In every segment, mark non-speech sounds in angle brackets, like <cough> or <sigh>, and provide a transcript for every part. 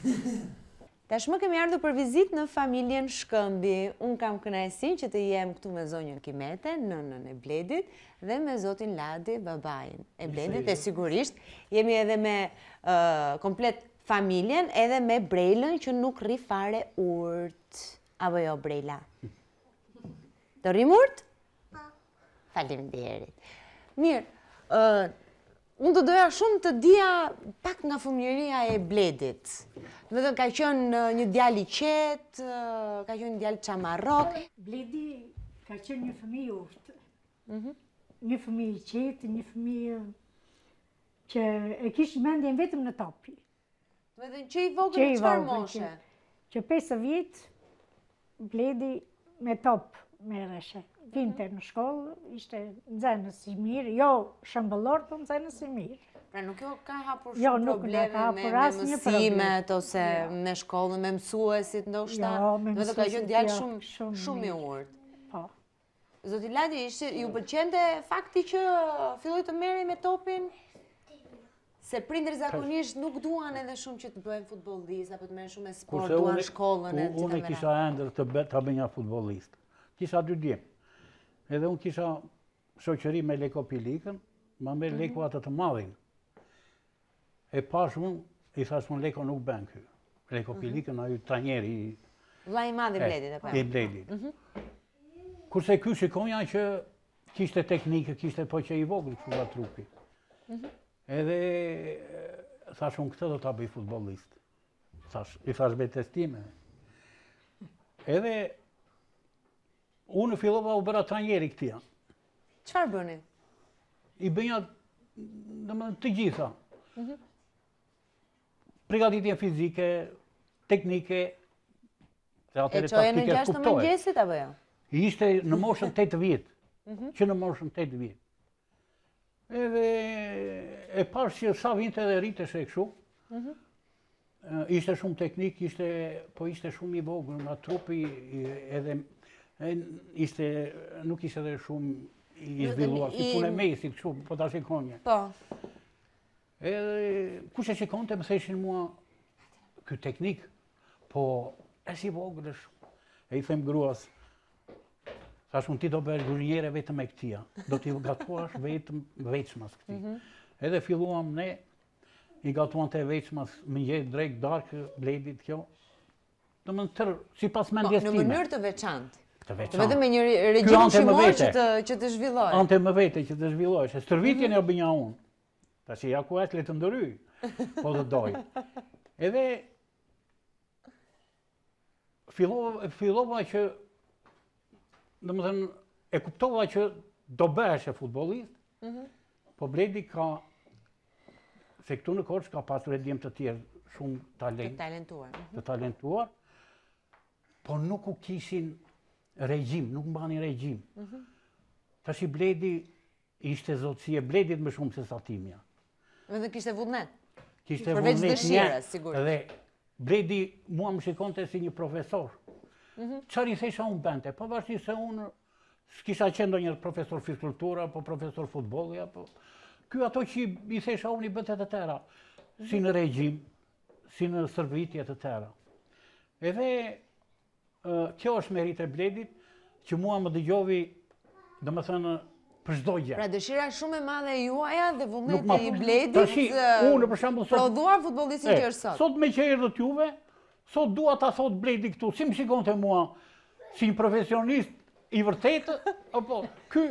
<laughs> Ta shmë kemi ardu për vizit në familjen Shkëmbi. Unë kam kënajsin që të jem këtu me zonjën Kimete, nënën e Bledit, dhe me zotin Ladi, babajnë e Bledit, e sigurisht, jemi edhe me komplet familjen, edhe me brejlën që nuk rifare urt. Abo jo, brejla. <laughs> Të rrim urt? Pa. Falim djerit. Mirë, unë të doja shumë të dia pak nga fëmjëria e Bledit. Dhe më thënë, ka qënë një djali qetë, ka qënë një djali qamarok. Bledi ka qënë një fëmi uftë. Mhm. Një fëmi qetë, një fëmi që e kishë mendjen vetëm në topi. Dhe më thënë, që i vogën e qëfar moshe? Që pesë vitë, Bledi me topë mereshe. Mhm. Vinte në shkollë, ishte nëzënës i mirë, jo shëmbëllorë, po nëzënës i mirë. Pra nuk jo ka hapur jo, shumë jo, probleme me, me mësimet ose jo. me shkollën, me mësuesit ndoshta. Jo, me mësuesit. Do të ka qenë djalë jo, shumë, shumë, shumë i urtë. Po. Zoti Lati, ishte, ju pëlqente fakti që filloj të meri me topin? Se prindër zakonisht nuk duan edhe shumë që të bëhen futbolist, apo të merë shumë e sport, duan shkollën e të kamera. Unë kisha endër të bërë të bërë një futbolist. Kisha dy djemë. Edhe unë kisha shoqëri me lekopilikën, Pilikën, ma merë mhm. të madhinë E pas mund, i thash mund Leko nuk ben kjo. Leko mhm. Pilikën a ju të njerë i... Vla i madhi bledit e kjo. I bledit. Mhm. Kurse kjo shikonja që kishte teknikë, kishte po që i vogli kjo la trupi. Mhm. Edhe thash mund këtë do të abij futbolist. I thash me testime. Edhe... Unë fillova u bëra të njerë i këtia. Qfar bëni? I bëja të gjitha. Prigatitje fizike, teknike, dhe atëre taktike të kuptojë. E qojë në 6 mëngjesit, apo jo? Ishte në moshën 8 vjetë, mhm. që në moshën 8 vjetë. Edhe e pas që sa vinte dhe rritë e këshu, mhm. ishte shumë teknik, ishte, po ishte shumë i vogë nga trupi, edhe ishte, nuk ishte edhe shumë i zbiluar, si punë e mejë, si këshu, po të ashtë i konje. Po. Edhe kush e shikonte të ishin mua kjo teknik, po e si po vogël E i them gruas, sa shumë ti do bërë gjurinjere vetëm e këtia, do t'i gatuash vetëm veçmas këti. Mm -hmm. Edhe filluam ne, i gatuan te veçmas me njëtë drejkë darkë, bledit kjo, të më tërë, si pas me Po, në mënyrë të veçantë. Të veçantë. vetëm me një regjim të që të, që të zhvillojë. Ante më vete që të zhvillojë, se stërvitjen mm -hmm. e mhm. unë. Ta që ja ku është le të ndëry, po dhe dojë. Edhe fillova që, dhe më thënë, e kuptova që do bëhesh e futbolist, mhm. po Bledi ka, se këtu në Korç ka pasur e të tjerë shumë talent, të talentuar, mhm. të talentuar, po nuk u kishin regjim, nuk më banin regjim. Mhm. Ta që Bledi ishte zotësie, Bledit më shumë se sa timja. Dhe kishte vullnet. Kishte vullnet një. Dhe bredi mua më shikonte si një profesor. Mhm. Qar i thesha unë bente? po vashti se unë s'kisha qendo një profesor fiskultura, po profesor futbolja, po... Ky ato që i thesha unë i bëtet të tëra, mhm. si në regjim, si në sërbritje të tëra. Edhe kjo është merit e bledit, që mua më dëgjovi, dhe më thënë, për çdo gjë. Pra dëshira shumë e madhe juaja dhe vullneti i Bledit. unë për shembull sot prodhuar futbollistin që është sot. Sot me që erdhët juve, sot dua ta thot Bledi këtu, si më shikon te mua si një profesionist i vërtetë <laughs> apo ky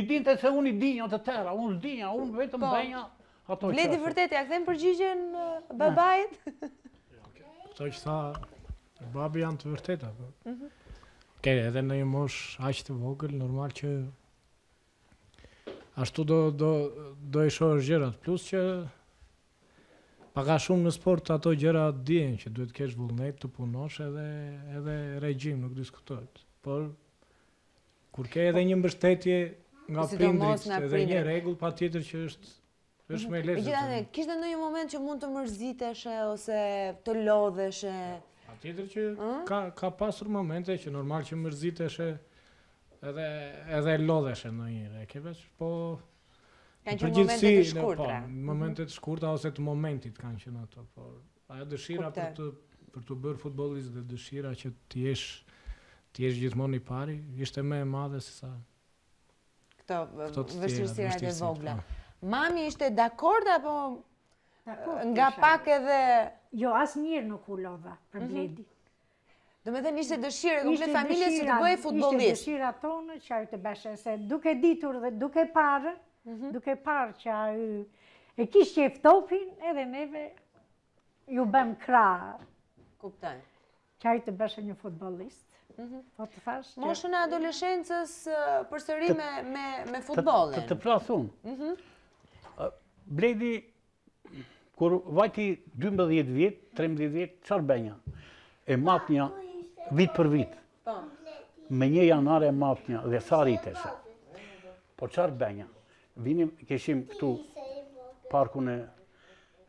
i dinte se unë i dinja të tëra, unë dinja, unë vetëm po, bënja ato. Bledi vërtet ja kthen përgjigjen babait. <laughs> Kto që tha babi janë të vërteta. Po. Mhm. edhe në një mosh ashtë të vogël, normal që Ashtu do do do i shohësh gjërat, plus që pak a shumë në sport ato gjëra dihen që duhet të kesh vullnet të punosh edhe edhe regjim nuk diskutohet. Por kur ke edhe një mbështetje nga si prindri, edhe një rregull patjetër që është është mhm. më lehtë. Megjithatë, kishte ndonjë moment që mund të mërziteshe ose të lodheshe. Patjetër që hm? ka ka pasur momente që normal që mërziteshe edhe edhe lodhesh në një ke veç po kanë qenë momente të shkurtra po, momente të shkurtra ose të momentit kanë qenë ato po ajo dëshira për të për të bërë futbollist dhe dëshira që të jesh të jesh gjithmonë i pari ishte më e madhe se sa këto vështirësira të vogla po. mami ishte dakord apo Nga pak edhe... Jo, asë njërë nuk u lodha për mm -hmm. bledi. Mm. Do me dhe nishtë e dëshirë, e komplet familje si të bëjë futbolist. Nishtë e dëshirë ato që ajo të bashkë, se duke ditur dhe duke parë, mhm. duke parë që ajo e kishtë që eftofin, edhe neve ju bëm kra. Kuptaj. Që ajo të bashkë një futbolist. Mhm. Po të fashtë. Moshën e adolescencës përsërime me futbolin. Të të prasun. Mhm. Bledi, kur vajti 12 vjetë, 13 vjetë, qarë benja? E matë një, vit për vit. Me një janare e matë një dhe sa rritese. Po qarë benja, vinim, këshim këtu parku në...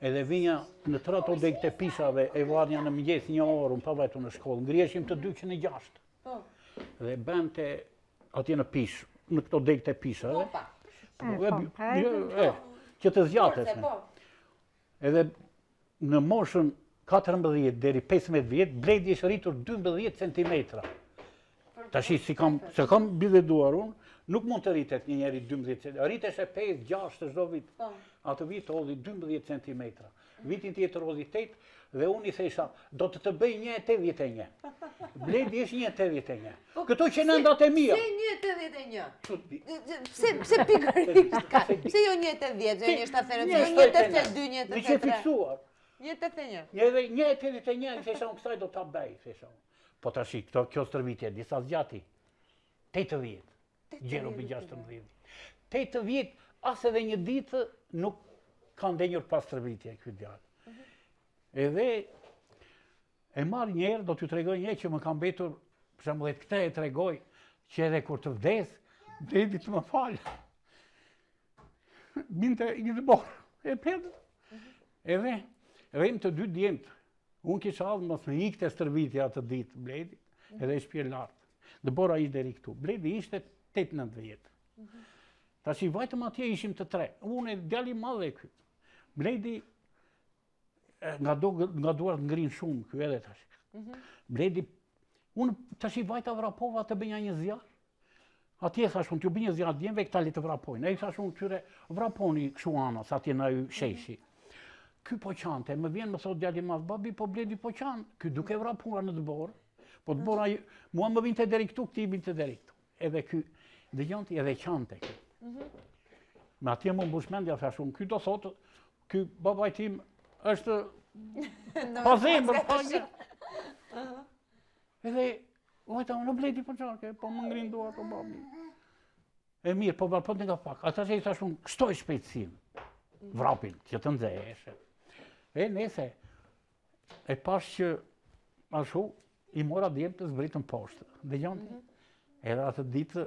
Edhe vinja në të ratë të pisave, e varnja në mëgjeth një orë, në pavajtu në shkollë, në grieshim të 206. Dhe ben të ati në pisë, në këto odek të pisave. Po pa, po pa, po pa, po pa, 14 deri 15 vjet, bledi është rritur 12 cm. Tashi, si kam, se kam bidhe duar unë, nuk mund të rritet një njeri 12 cm. Rritet se 5, 6, shdo vit. Po. Atë vit odhi 12 cm. Vitin tjetër odhi 8, dhe unë i thesha, do të të bëj një e 81. e një. <laughs> Bledi është një e 81. e një. Po, Këto që në ndatë e mija. Si një e 81? e një? Se, se <laughs> ka? Se jo një e 10, vjetë, jo një e 7, një e një e 7, e një Një të një. Një të të një, një shumë kësaj do t'a bej, të shumë. Po të shi, këto, kjo stërvitje, disa zgjati, te të vjetë, gjeru për gjashtë të mëdhjetë. Te të vjetë, asë edhe një ditë nuk kanë denjur pas stërvitje, këtë djallë. Mhm. Edhe, e marë njerë, do t'ju të regoj një që më kam betur, për shumë dhe këte e të regoj, që edhe kur të vdes, dhe ditë më fal <laughs> Binte i dhe borë, Edhe, rrim të dy djemët. Unë kisha avë mas në ikte tërvitja atë ditë, bledi, edhe i shpjel lartë. Dë bora i deri këtu. Bledi ishte 8-9 vjetë. Ta që i vajtëm atje ishim të tre. Unë e djali madhe këtë. Bledi nga, nga duar të ngrinë shumë kjo edhe të Bledi, unë të i vajta vrapova të bënja një zjarë. A ti e thash një t'ju bënja zjarë djemve, këta li të vrapojnë. E i thash tyre vraponi këshu anas, ati në ju sheshi. Ky po qante, më vjen më thot djali i madh, babi po bledi po qan. Ky duke vrapuar në dëbor, po dëbora mua më vinte deri këtu, i vinte deri këtu. Edhe ky dëgjon ti edhe qante mhm. Me atje më më mbushmend ja shumë, ky do thot, ky babaj tim është <laughs> Po them për po. Ëh. <laughs> Edhe vota unë bledi po qan, po më ngrin dua ato babi. E mirë, po më pëndi nga pak, atë që i thashun, shumë, kështoj shpejtësin, mm. vrapin, që të ndëheshet. E nese, e pas që ashu, i mora djemë të zbritën poshtë. Dhe gjonë, mhm. edhe atë ditë,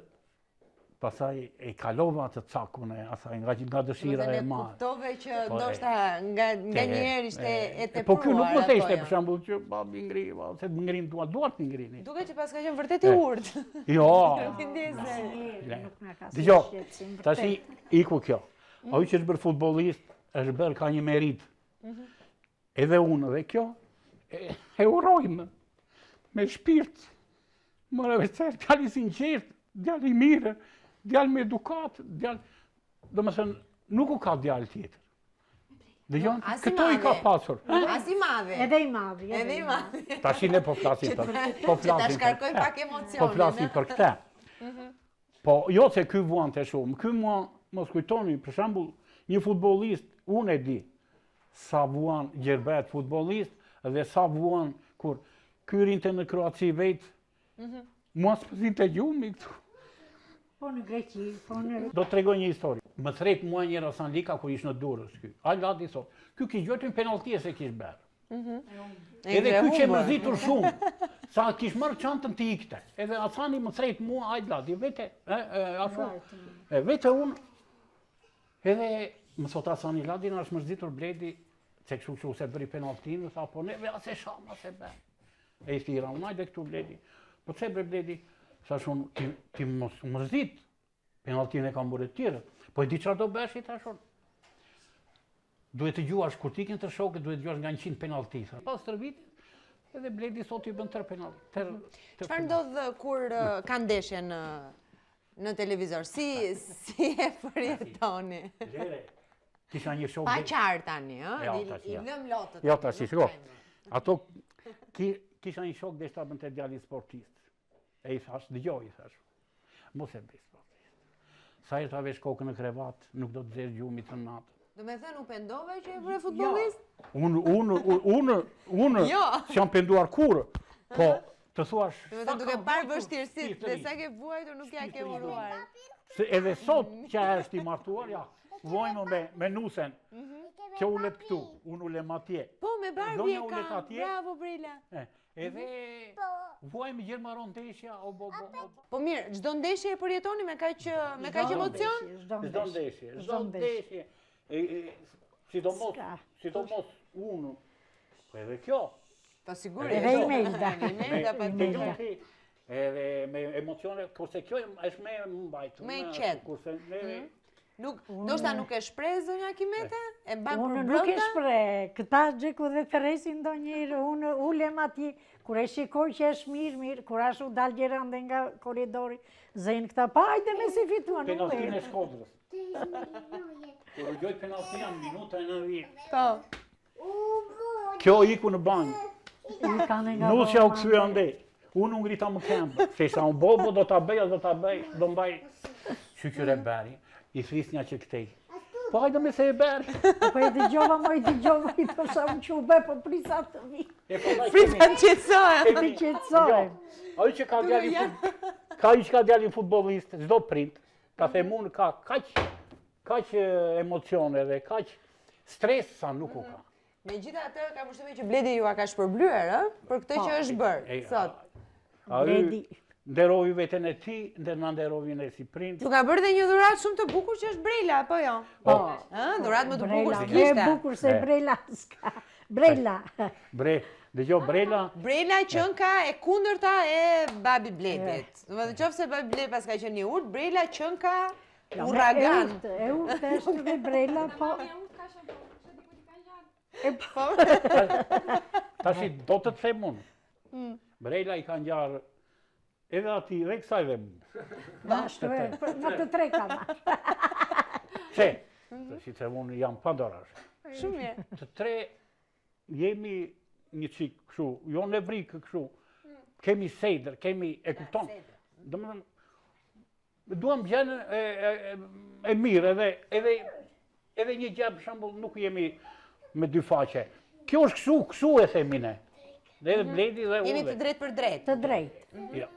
pasaj e kalova atë cakun e asaj nga nga dëshira e madhe. Do të që po, ndoshta nga nga një ishte e të Po kjo nuk mos ishte për shembull që ba mi ngri, ba se ngrin duat duart mi ngrini. Duke që paska qen vërtet i urtë. <laughs> Jo. Dëgjoj. <laughs> i ku kjo. Ai që është bërë futbollist, është bërë ka një merit. Mhm edhe unë dhe kjo, e urojmë, me shpirtë, më rëvecer, djallë i sinqertë, djallë i mire, djallë me edukatë, djallë, dhe më nuk u ka djallë tjetër, Dhe jonë, këto i ka pasur. As i madhe. Edhe i madhe. Edhe i madhe. Ta shi ne po flasit për këte. Po që ta shkarkoj pak emocionin. Po flasit eh? për këte. Mhm. Po, jo se këj vuan të shumë. Këj mua, mos kujtoni, për shambull, një futbolist, unë e di, sa vuan gjerbet futbolist dhe sa vuan kur kyrin të në Kroaci vejt mhm. mua së pëzin të gjumë Po në Greqi, po në... Do të regoj një histori. Më threjt mua një Rasan Lika kër ishë në Durës kjo. A gati thotë, kjo kjo gjotin penaltie se kishë berë. Mhm. Edhe kjo që e mërzitur shumë, sa kishë mërë qantën të ikte. Edhe Asani më threjt mua, a gati, vete, a shumë, vete unë. Edhe më thotë Asani, Ladin është mërzitur bledi, se këshu këshu se bëri penaltinë, dhe tha, po ne vea se shama se bërë. E i thira, unaj dhe këtu bledi. Po të se bërë bledi, sa shumë, ti më rëzit, penaltinë e kam bërë të tjere. Po e di qërë do bërë, si ta shumë. Duhet të kur shkurtikin të shokët, duhet të gjuar nga 100 qinë penaltisë. Pas të rëvitë, edhe bledi sot i bënë tërë penaltisë. Qëfar ndodhë uh, kur uh, kanë deshe në televizor? Si e përjetoni? Lere, Kisha një shok... Pa qarë tani, ëh? Ja, jo, tash, ja. I nëm lotët. Ja, jo, tash, shko. Ato, kisha një shok dhe shtabën të djali sportist. E i thash, dhe jo, i thash. Mos e bëj sportist. Sa i të avesh kokë në krevat, nuk do të zërë gjumit të natë. Do me thënë, u pendove që e vre futbolist? Jo. Unë, unë, unë, unë, që jo. jam penduar kurë, po, të thuash... Do me thënë, duke parë vështirësit, dhe sa ke vuajtë, nuk ja ke vëruar. Po. Se edhe sot që e është i martuar, ja, Vojmë me, me nusen. Mhm. Kjo ullet këtu, unë ullet ma atje. Po, me barbi e ka, bravo, brila. E dhe, mhm. po. vojmë gjërë marron në deshja, o bo, bo. Po mirë, gjdo në deshje e përjetoni me ka që, me ka që emocion? Gjdo në deshje, ndeshje. në deshje. Si do mos, si do mos, unë, po edhe kjo. Po sigur, edhe i me i da. Edhe me emocione, kurse kjo është me mbajtë. Me i qenë. Kurse neve, mhm. Nuk, do shta nuk e shprej zonja Kimete? E mbajnë për brënda? Unë nuk e shprej, këta gjeku dhe të resin do njërë, unë ulem ati, kur e shikoj që është mirë, mirë, kur ashtë u dalë gjerën dhe nga koridori, zënë këta, pa, ajde me si fitua, nuk e. Penaltin e shkodrës. Kërë gjoj penaltin e minuta e në dhirë. Po. Kjo i ku në banjë. Nuk që au kësu e ndë, unë ungrita më kemë, se sa unë bobo do të bej, do të bej, do mbaj, që kjo i frisnja që këtej. Po hajdo me se e berë. <laughs> Po e digjova, moj, e digjova, i të shamë që u be, po prisa të mi. Po, prisa në qetsojë. Në jo. qetsojë. A i që ka djali Ka i që ka djali futbolist, zdo print, ka the mund ka kaq, kaq emocione dhe kaq stres sa nuk u ka. Mhm. Me gjitha atë, ka mështëve që bledi ju a ka shpërblyer, për këtë po. që është bërë, sot. Bledi. Nderovi vetën e ti, ndër në nderovi në e si prindë. Tu ka bërë dhe një dhurat shumë të bukur që është brejla, po jo? Po. Dhurat më të bukur së kishtë. Një bukur se brejla s'ka. Brejla. Dhe jo brejla. Brejla që ka e kundër ta e babi bletit. Në më dhe qofë se babi blepit pas ka që një urt, brejla qënka në jo, ka uragan. E urt e dhe brejla, po. po e urt ka shumë të që të bukur që të bukur që të të të të mm. Edhe ati dhe i kësaj dhe <laughs> mundë. shtu e, ma të tre ka ma. <laughs> Qe, si të janë jam pandorash. Shumë e. Të tre jemi një qikë këshu, jo në vrikë këshu, kemi sejder, kemi e kupton. Dhe më dhe, duham gjenë e mirë edhe, edhe, edhe një gjabë për shambull nuk jemi me dy faqe. Kjo është këshu, këshu e themine. Dhe edhe mhm. bledi dhe ude. Jemi të drejt për drejt. Të drejt. Ja.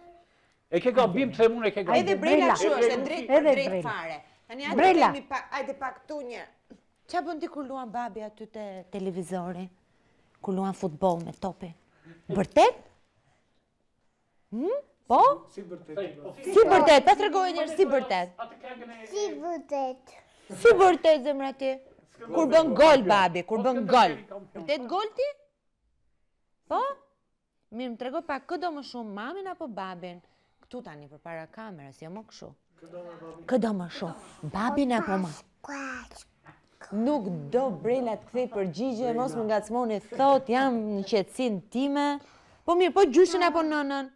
E ke bimë të dhe mune ke gabim. A edhe brella që është, e drejt fare. Brella. A edhe pak të një. Qa bëndi kur luan babi aty të televizori? Kur luan futbol me topi? Bërtet? Po? Si bërtet. Si bërtet, pa të regojë njërë si bërtet. Si bërtet. Si bërtet, zemra ti? Kur bën gol, babi, kur bën gol. Bërtet gol ti? Po? Mirë, më trego pak këdo më shumë, mamin apo babin? këtu tani për para kamerës, jo më këshu. Këdo më shumë, babin e po ma. Nuk do brejla të këthej për gjigje, mos më nga të smoni thot, jam në qetsin time. Po mirë, po gjyshin e po nënën?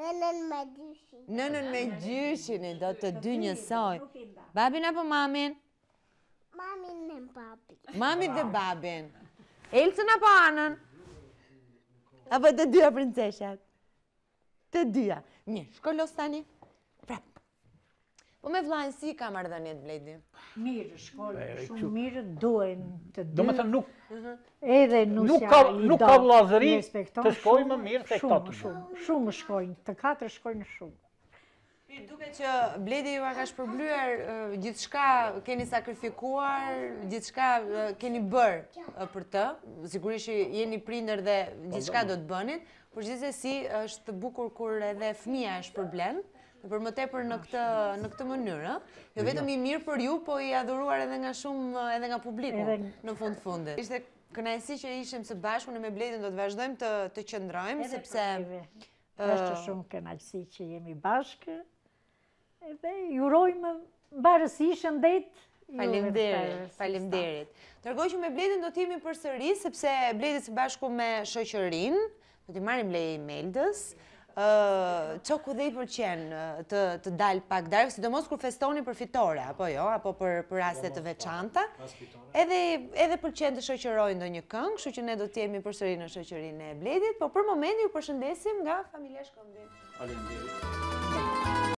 Nënën me gjyshin. Nënën me gjyshin e do të dy njësoj. Babin e po mamin? Mamin e babin. Mamin dhe babin. Elcën apo anën? Apo të dyja princeshat? të dyja. Një, shkollo së tani. Po me vlajnë, si ka mardhënjet, Bledi? Mirë, shkollë, mhm. shumë mirë, duen të dy... Do me të nuk... Edhe nusja i do... Nuk ka vlazëri të shkojnë më mirë të këtë shumë. Shumë shkojnë, të katër shkojnë shumë. Mirë, duke që Bledi ju a ka shpërbluar, gjithë shka keni sakrifikuar, gjithë shka keni bërë për të, sigurisht jeni prinder dhe po, gjithë shka do të bënit, Por gjithës e si është bukur kur edhe fëmija është për dhe për më tepër në këtë mënyrë, jo vetëm i mirë për ju, po i adhuruar edhe nga shumë, edhe nga publiku në fundë fundit. Ishte kënajësi që ishim së bashku në me bledin, do të vazhdojmë të qëndrojmë, sepse... Edhe për është shumë kënajësi që jemi bashkë, edhe jurojmë barës ishën detë, Falimderit, falimderit. Tërgoj që me bledin do t'imi për sëri, sepse bledit së bashku me shëqërinë, do po t'i marim leje Imeldës, që ku dhe i përqen të dalë pak darë, si do mos kur festoni për fitore, apo jo, apo për rastet të veçanta, edhe përqen të shëqërojnë do një këngë, shu që ne do t'jemi përsëri në shëqërinë e bledit, po për momenti ju përshëndesim nga familja shkëndit. Alëndirë.